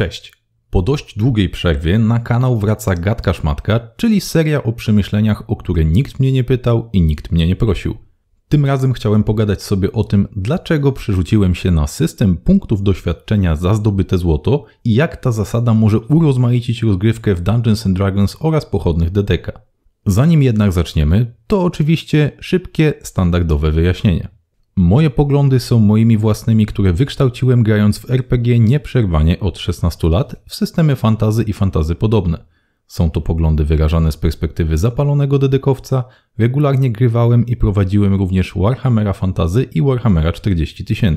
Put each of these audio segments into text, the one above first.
Cześć. Po dość długiej przerwie na kanał wraca Gadka Szmatka, czyli seria o przemyśleniach, o które nikt mnie nie pytał i nikt mnie nie prosił. Tym razem chciałem pogadać sobie o tym, dlaczego przerzuciłem się na system punktów doświadczenia za zdobyte złoto i jak ta zasada może urozmaicić rozgrywkę w Dungeons Dragons oraz pochodnych DDK. Zanim jednak zaczniemy, to oczywiście szybkie, standardowe wyjaśnienie. Moje poglądy są moimi własnymi, które wykształciłem grając w RPG nieprzerwanie od 16 lat w systemy fantazy i fantazy podobne. Są to poglądy wyrażane z perspektywy zapalonego dedykowca, regularnie grywałem i prowadziłem również Warhammera Fantazy i Warhammera 40 000.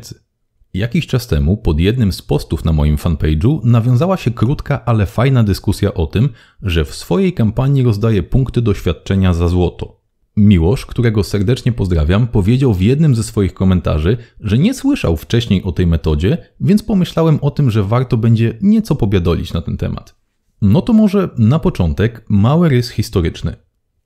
Jakiś czas temu pod jednym z postów na moim fanpage'u nawiązała się krótka, ale fajna dyskusja o tym, że w swojej kampanii rozdaję punkty doświadczenia za złoto. Miłosz, którego serdecznie pozdrawiam, powiedział w jednym ze swoich komentarzy, że nie słyszał wcześniej o tej metodzie, więc pomyślałem o tym, że warto będzie nieco pobiadolić na ten temat. No to może na początek mały rys historyczny.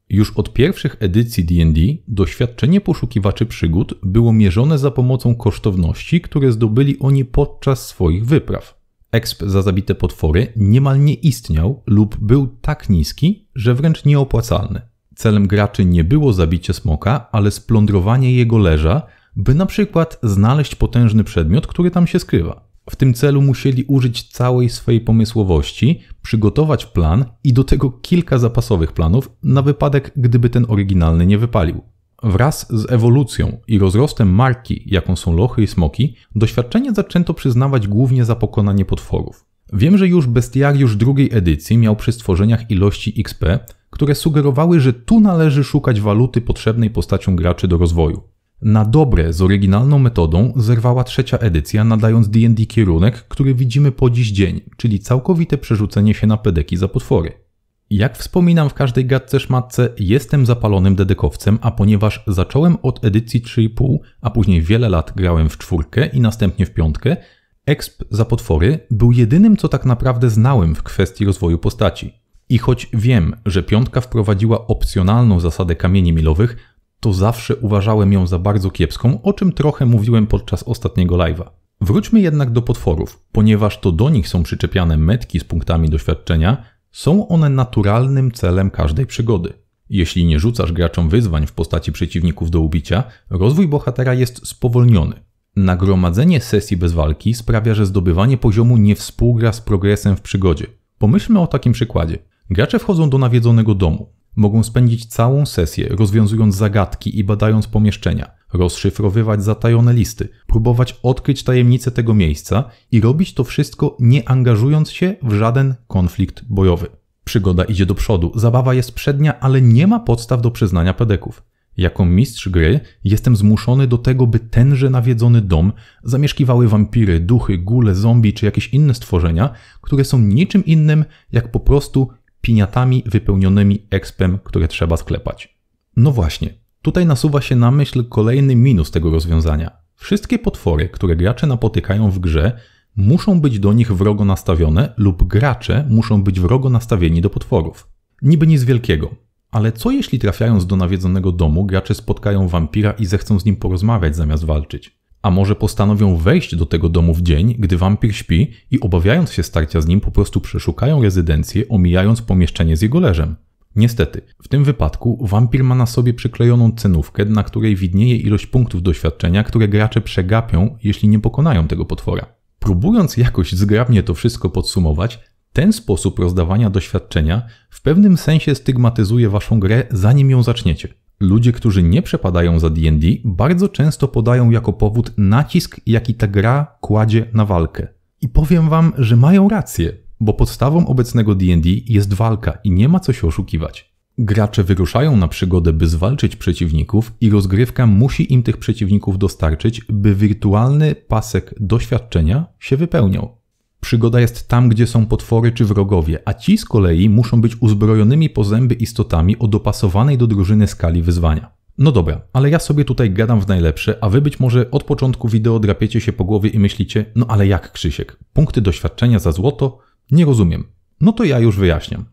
Już od pierwszych edycji DD doświadczenie poszukiwaczy przygód było mierzone za pomocą kosztowności, które zdobyli oni podczas swoich wypraw. Exp za zabite potwory niemal nie istniał lub był tak niski, że wręcz nieopłacalny. Celem graczy nie było zabicie smoka, ale splądrowanie jego leża, by na przykład znaleźć potężny przedmiot, który tam się skrywa. W tym celu musieli użyć całej swojej pomysłowości, przygotować plan i do tego kilka zapasowych planów na wypadek, gdyby ten oryginalny nie wypalił. Wraz z ewolucją i rozrostem marki, jaką są lochy i smoki, doświadczenie zaczęto przyznawać głównie za pokonanie potworów. Wiem, że już bestiariusz drugiej edycji miał przy stworzeniach ilości XP które sugerowały, że tu należy szukać waluty potrzebnej postacią graczy do rozwoju. Na dobre z oryginalną metodą zerwała trzecia edycja, nadając D&D kierunek, który widzimy po dziś dzień, czyli całkowite przerzucenie się na pedeki za potwory. Jak wspominam w każdej gadce szmatce, jestem zapalonym dedekowcem, a ponieważ zacząłem od edycji 3,5, a później wiele lat grałem w czwórkę i następnie w piątkę, EXP za potwory był jedynym, co tak naprawdę znałem w kwestii rozwoju postaci. I choć wiem, że piątka wprowadziła opcjonalną zasadę kamieni milowych, to zawsze uważałem ją za bardzo kiepską, o czym trochę mówiłem podczas ostatniego live'a. Wróćmy jednak do potworów, ponieważ to do nich są przyczepiane metki z punktami doświadczenia, są one naturalnym celem każdej przygody. Jeśli nie rzucasz graczom wyzwań w postaci przeciwników do ubicia, rozwój bohatera jest spowolniony. Nagromadzenie sesji bez walki sprawia, że zdobywanie poziomu nie współgra z progresem w przygodzie. Pomyślmy o takim przykładzie. Gracze wchodzą do nawiedzonego domu. Mogą spędzić całą sesję rozwiązując zagadki i badając pomieszczenia, rozszyfrowywać zatajone listy, próbować odkryć tajemnice tego miejsca i robić to wszystko nie angażując się w żaden konflikt bojowy. Przygoda idzie do przodu, zabawa jest przednia, ale nie ma podstaw do przyznania pedeków. Jako mistrz gry jestem zmuszony do tego, by tenże nawiedzony dom zamieszkiwały wampiry, duchy, góle, zombie czy jakieś inne stworzenia, które są niczym innym jak po prostu piniatami wypełnionymi expem, które trzeba sklepać. No właśnie, tutaj nasuwa się na myśl kolejny minus tego rozwiązania. Wszystkie potwory, które gracze napotykają w grze, muszą być do nich wrogo nastawione lub gracze muszą być wrogo nastawieni do potworów. Niby nic wielkiego, ale co jeśli trafiając do nawiedzonego domu gracze spotkają wampira i zechcą z nim porozmawiać zamiast walczyć? A może postanowią wejść do tego domu w dzień, gdy wampir śpi i obawiając się starcia z nim po prostu przeszukają rezydencję, omijając pomieszczenie z jego leżem. Niestety, w tym wypadku wampir ma na sobie przyklejoną cenówkę, na której widnieje ilość punktów doświadczenia, które gracze przegapią, jeśli nie pokonają tego potwora. Próbując jakoś zgrabnie to wszystko podsumować, ten sposób rozdawania doświadczenia w pewnym sensie stygmatyzuje waszą grę, zanim ją zaczniecie. Ludzie, którzy nie przepadają za DD, bardzo często podają jako powód nacisk, jaki ta gra kładzie na walkę. I powiem wam, że mają rację, bo podstawą obecnego DD jest walka i nie ma co się oszukiwać. Gracze wyruszają na przygodę, by zwalczyć przeciwników, i rozgrywka musi im tych przeciwników dostarczyć, by wirtualny pasek doświadczenia się wypełniał. Przygoda jest tam, gdzie są potwory czy wrogowie, a ci z kolei muszą być uzbrojonymi po zęby istotami o dopasowanej do drużyny skali wyzwania. No dobra, ale ja sobie tutaj gadam w najlepsze, a wy być może od początku wideo drapiecie się po głowie i myślicie, no ale jak Krzysiek, punkty doświadczenia za złoto? Nie rozumiem. No to ja już wyjaśniam.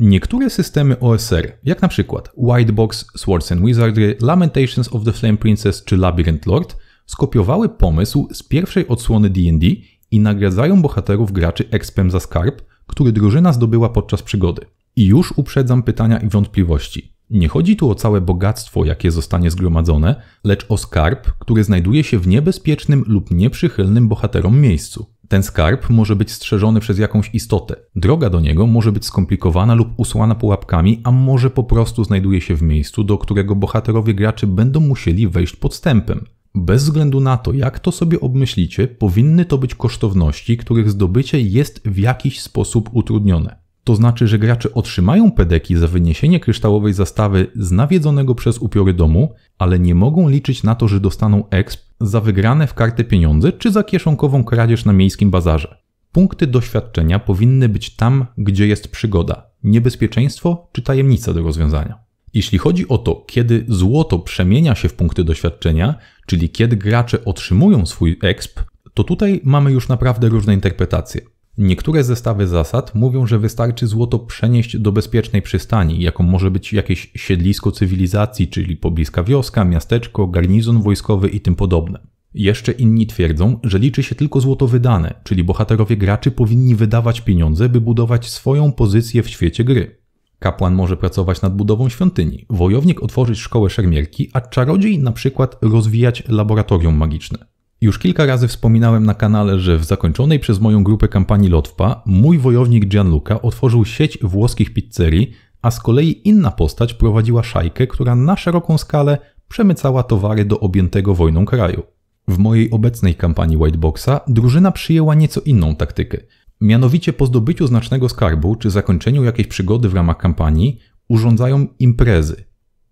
Niektóre systemy OSR, jak na przykład White Box, Swords and Wizardry, Lamentations of the Flame Princess czy Labyrinth Lord, skopiowały pomysł z pierwszej odsłony D&D i nagradzają bohaterów graczy ekspem za skarb, który drużyna zdobyła podczas przygody. I już uprzedzam pytania i wątpliwości. Nie chodzi tu o całe bogactwo, jakie zostanie zgromadzone, lecz o skarb, który znajduje się w niebezpiecznym lub nieprzychylnym bohaterom miejscu. Ten skarb może być strzeżony przez jakąś istotę. Droga do niego może być skomplikowana lub usłana pułapkami, a może po prostu znajduje się w miejscu, do którego bohaterowie graczy będą musieli wejść podstępem. Bez względu na to, jak to sobie obmyślicie, powinny to być kosztowności, których zdobycie jest w jakiś sposób utrudnione. To znaczy, że gracze otrzymają pedeki za wyniesienie kryształowej zastawy z nawiedzonego przez upiory domu, ale nie mogą liczyć na to, że dostaną exp za wygrane w kartę pieniądze czy za kieszonkową kradzież na miejskim bazarze. Punkty doświadczenia powinny być tam, gdzie jest przygoda, niebezpieczeństwo czy tajemnica do rozwiązania. Jeśli chodzi o to, kiedy złoto przemienia się w punkty doświadczenia, czyli kiedy gracze otrzymują swój exp, to tutaj mamy już naprawdę różne interpretacje. Niektóre zestawy zasad mówią, że wystarczy złoto przenieść do bezpiecznej przystani, jaką może być jakieś siedlisko cywilizacji, czyli pobliska wioska, miasteczko, garnizon wojskowy i tym podobne. Jeszcze inni twierdzą, że liczy się tylko złoto wydane, czyli bohaterowie graczy powinni wydawać pieniądze, by budować swoją pozycję w świecie gry. Kapłan może pracować nad budową świątyni, wojownik otworzyć szkołę szermierki, a czarodziej na przykład rozwijać laboratorium magiczne. Już kilka razy wspominałem na kanale, że w zakończonej przez moją grupę kampanii Lotwpa mój wojownik Gianluca otworzył sieć włoskich pizzerii, a z kolei inna postać prowadziła szajkę, która na szeroką skalę przemycała towary do objętego wojną kraju. W mojej obecnej kampanii Whiteboxa drużyna przyjęła nieco inną taktykę. Mianowicie po zdobyciu znacznego skarbu czy zakończeniu jakiejś przygody w ramach kampanii urządzają imprezy.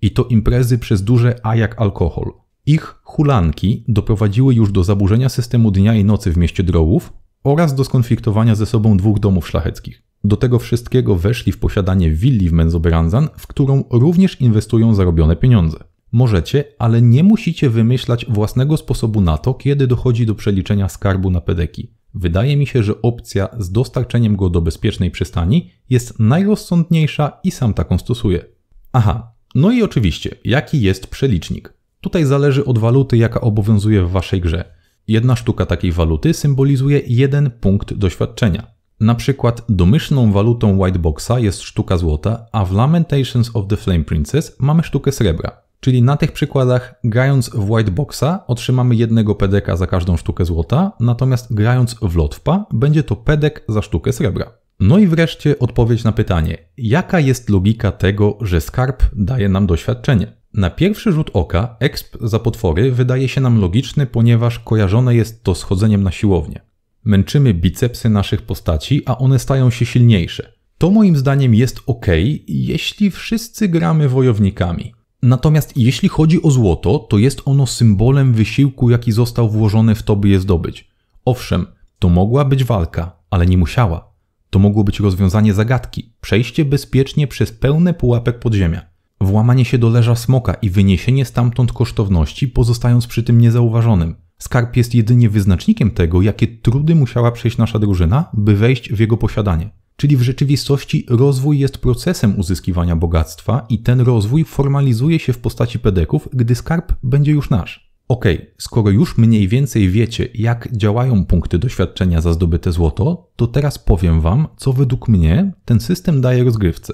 I to imprezy przez duże A jak alkohol. Ich hulanki doprowadziły już do zaburzenia systemu dnia i nocy w mieście Drołów oraz do skonfliktowania ze sobą dwóch domów szlacheckich. Do tego wszystkiego weszli w posiadanie willi w Menzoberranzan, w którą również inwestują zarobione pieniądze. Możecie, ale nie musicie wymyślać własnego sposobu na to, kiedy dochodzi do przeliczenia skarbu na pedeki. Wydaje mi się, że opcja z dostarczeniem go do bezpiecznej przystani jest najrozsądniejsza i sam taką stosuję. Aha, no i oczywiście, jaki jest przelicznik? Tutaj zależy od waluty, jaka obowiązuje w waszej grze. Jedna sztuka takiej waluty symbolizuje jeden punkt doświadczenia. Na przykład domyślną walutą Whiteboxa jest sztuka złota, a w Lamentations of the Flame Princess mamy sztukę srebra. Czyli na tych przykładach, grając w whiteboxa, otrzymamy jednego pedeka za każdą sztukę złota, natomiast grając w lotwpa, będzie to pedek za sztukę srebra. No i wreszcie odpowiedź na pytanie, jaka jest logika tego, że skarb daje nam doświadczenie? Na pierwszy rzut oka exp za potwory wydaje się nam logiczny, ponieważ kojarzone jest to schodzeniem na siłownię. Męczymy bicepsy naszych postaci, a one stają się silniejsze. To moim zdaniem jest ok, jeśli wszyscy gramy wojownikami. Natomiast jeśli chodzi o złoto, to jest ono symbolem wysiłku, jaki został włożony w to, by je zdobyć. Owszem, to mogła być walka, ale nie musiała. To mogło być rozwiązanie zagadki, przejście bezpiecznie przez pełne pułapek podziemia, włamanie się do leża smoka i wyniesienie stamtąd kosztowności, pozostając przy tym niezauważonym. Skarb jest jedynie wyznacznikiem tego, jakie trudy musiała przejść nasza drużyna, by wejść w jego posiadanie. Czyli w rzeczywistości rozwój jest procesem uzyskiwania bogactwa i ten rozwój formalizuje się w postaci pedeków, gdy skarb będzie już nasz. Ok, skoro już mniej więcej wiecie, jak działają punkty doświadczenia za zdobyte złoto, to teraz powiem Wam, co według mnie ten system daje rozgrywce.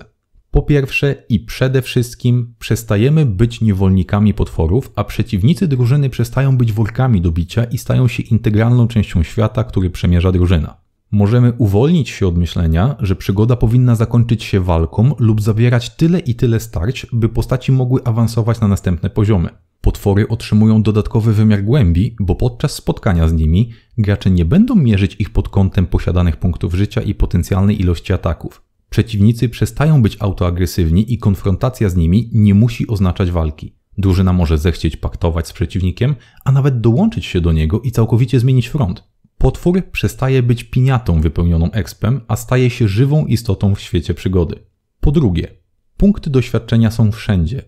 Po pierwsze i przede wszystkim przestajemy być niewolnikami potworów, a przeciwnicy drużyny przestają być workami do bicia i stają się integralną częścią świata, który przemierza drużyna. Możemy uwolnić się od myślenia, że przygoda powinna zakończyć się walką lub zawierać tyle i tyle starć, by postaci mogły awansować na następne poziomy. Potwory otrzymują dodatkowy wymiar głębi, bo podczas spotkania z nimi gracze nie będą mierzyć ich pod kątem posiadanych punktów życia i potencjalnej ilości ataków. Przeciwnicy przestają być autoagresywni i konfrontacja z nimi nie musi oznaczać walki. Drużyna może zechcieć paktować z przeciwnikiem, a nawet dołączyć się do niego i całkowicie zmienić front. Potwór przestaje być piniatą wypełnioną ekspem, a staje się żywą istotą w świecie przygody. Po drugie, punkty doświadczenia są wszędzie.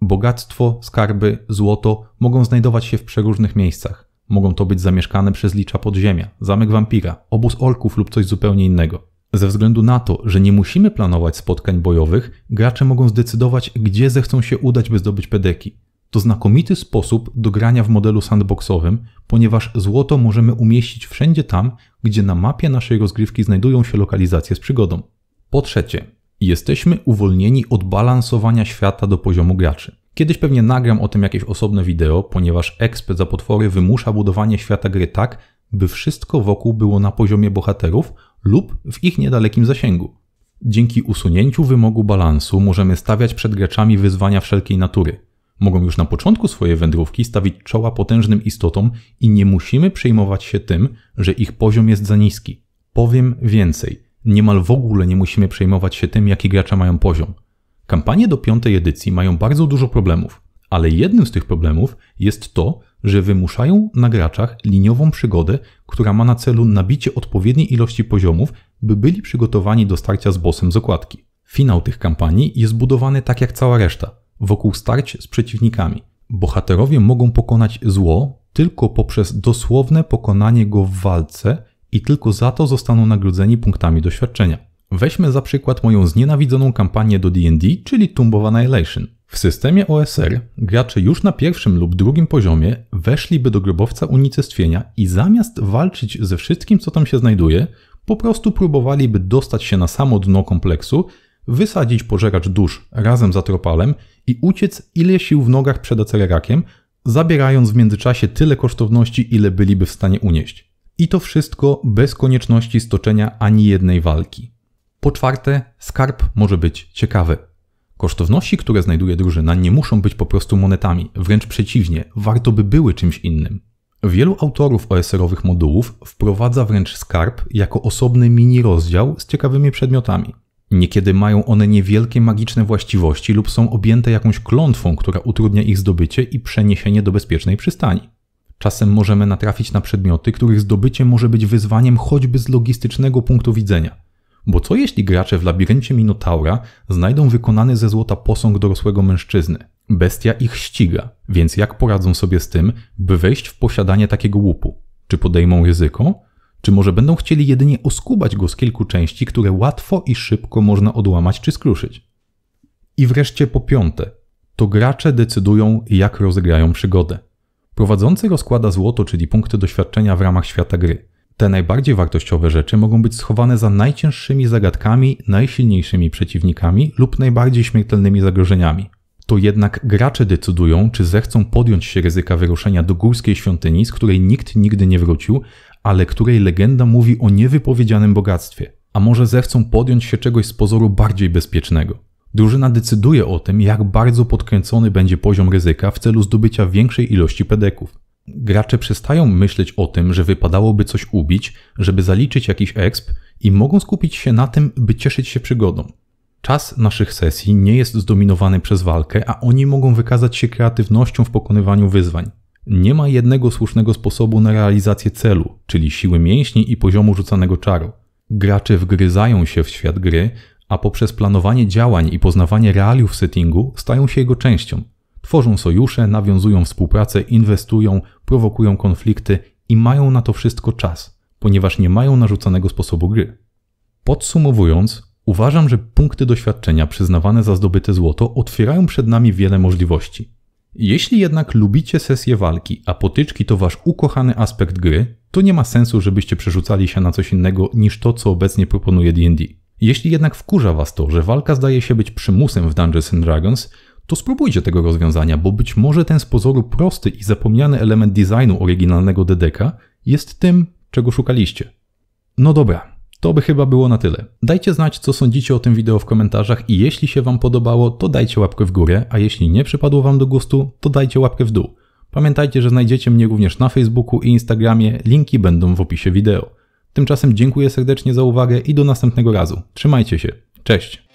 Bogactwo, skarby, złoto mogą znajdować się w przeróżnych miejscach. Mogą to być zamieszkane przez licza podziemia, zamek wampira, obóz orków lub coś zupełnie innego. Ze względu na to, że nie musimy planować spotkań bojowych, gracze mogą zdecydować, gdzie zechcą się udać, by zdobyć pedeki. To znakomity sposób do grania w modelu sandboxowym, ponieważ złoto możemy umieścić wszędzie tam, gdzie na mapie naszej rozgrywki znajdują się lokalizacje z przygodą. Po trzecie, jesteśmy uwolnieni od balansowania świata do poziomu graczy. Kiedyś pewnie nagram o tym jakieś osobne wideo, ponieważ XP za potwory wymusza budowanie świata gry tak, by wszystko wokół było na poziomie bohaterów lub w ich niedalekim zasięgu. Dzięki usunięciu wymogu balansu możemy stawiać przed graczami wyzwania wszelkiej natury – Mogą już na początku swojej wędrówki stawić czoła potężnym istotom i nie musimy przejmować się tym, że ich poziom jest za niski. Powiem więcej, niemal w ogóle nie musimy przejmować się tym, jaki gracze mają poziom. Kampanie do piątej edycji mają bardzo dużo problemów, ale jednym z tych problemów jest to, że wymuszają na graczach liniową przygodę, która ma na celu nabicie odpowiedniej ilości poziomów, by byli przygotowani do starcia z bossem z okładki. Finał tych kampanii jest budowany tak jak cała reszta wokół starć z przeciwnikami. Bohaterowie mogą pokonać zło tylko poprzez dosłowne pokonanie go w walce i tylko za to zostaną nagrodzeni punktami doświadczenia. Weźmy za przykład moją znienawidzoną kampanię do D&D, czyli Tomb of Annihilation. W systemie OSR gracze już na pierwszym lub drugim poziomie weszliby do grobowca unicestwienia i zamiast walczyć ze wszystkim, co tam się znajduje, po prostu próbowaliby dostać się na samo dno kompleksu wysadzić pożeracz dusz razem z atropalem i uciec ile sił w nogach przed acelerakiem, zabierając w międzyczasie tyle kosztowności, ile byliby w stanie unieść. I to wszystko bez konieczności stoczenia ani jednej walki. Po czwarte, skarb może być ciekawy. Kosztowności, które znajduje drużyna, nie muszą być po prostu monetami, wręcz przeciwnie, warto by były czymś innym. Wielu autorów OSR-owych modułów wprowadza wręcz skarb jako osobny mini rozdział z ciekawymi przedmiotami. Niekiedy mają one niewielkie magiczne właściwości lub są objęte jakąś klątwą, która utrudnia ich zdobycie i przeniesienie do bezpiecznej przystani. Czasem możemy natrafić na przedmioty, których zdobycie może być wyzwaniem choćby z logistycznego punktu widzenia. Bo co jeśli gracze w labiryncie Minotaura znajdą wykonany ze złota posąg dorosłego mężczyzny? Bestia ich ściga, więc jak poradzą sobie z tym, by wejść w posiadanie takiego łupu? Czy podejmą ryzyko? Czy może będą chcieli jedynie oskubać go z kilku części, które łatwo i szybko można odłamać czy skruszyć? I wreszcie po piąte, to gracze decydują, jak rozegrają przygodę. Prowadzący rozkłada złoto, czyli punkty doświadczenia w ramach świata gry. Te najbardziej wartościowe rzeczy mogą być schowane za najcięższymi zagadkami, najsilniejszymi przeciwnikami lub najbardziej śmiertelnymi zagrożeniami to jednak gracze decydują, czy zechcą podjąć się ryzyka wyruszenia do górskiej świątyni, z której nikt nigdy nie wrócił, ale której legenda mówi o niewypowiedzianym bogactwie. A może zechcą podjąć się czegoś z pozoru bardziej bezpiecznego. Drużyna decyduje o tym, jak bardzo podkręcony będzie poziom ryzyka w celu zdobycia większej ilości pedeków. Gracze przestają myśleć o tym, że wypadałoby coś ubić, żeby zaliczyć jakiś exp i mogą skupić się na tym, by cieszyć się przygodą. Czas naszych sesji nie jest zdominowany przez walkę, a oni mogą wykazać się kreatywnością w pokonywaniu wyzwań. Nie ma jednego słusznego sposobu na realizację celu, czyli siły mięśni i poziomu rzucanego czaru. Gracze wgryzają się w świat gry, a poprzez planowanie działań i poznawanie realiów settingu stają się jego częścią. Tworzą sojusze, nawiązują współpracę, inwestują, prowokują konflikty i mają na to wszystko czas, ponieważ nie mają narzucanego sposobu gry. Podsumowując, Uważam, że punkty doświadczenia przyznawane za zdobyte złoto otwierają przed nami wiele możliwości. Jeśli jednak lubicie sesje walki, a potyczki to wasz ukochany aspekt gry, to nie ma sensu, żebyście przerzucali się na coś innego niż to, co obecnie proponuje D&D. Jeśli jednak wkurza was to, że walka zdaje się być przymusem w Dungeons and Dragons, to spróbujcie tego rozwiązania, bo być może ten z pozoru prosty i zapomniany element designu oryginalnego DDK jest tym, czego szukaliście. No dobra, to by chyba było na tyle. Dajcie znać, co sądzicie o tym wideo w komentarzach i jeśli się Wam podobało, to dajcie łapkę w górę, a jeśli nie przypadło Wam do gustu, to dajcie łapkę w dół. Pamiętajcie, że znajdziecie mnie również na Facebooku i Instagramie, linki będą w opisie wideo. Tymczasem dziękuję serdecznie za uwagę i do następnego razu. Trzymajcie się. Cześć!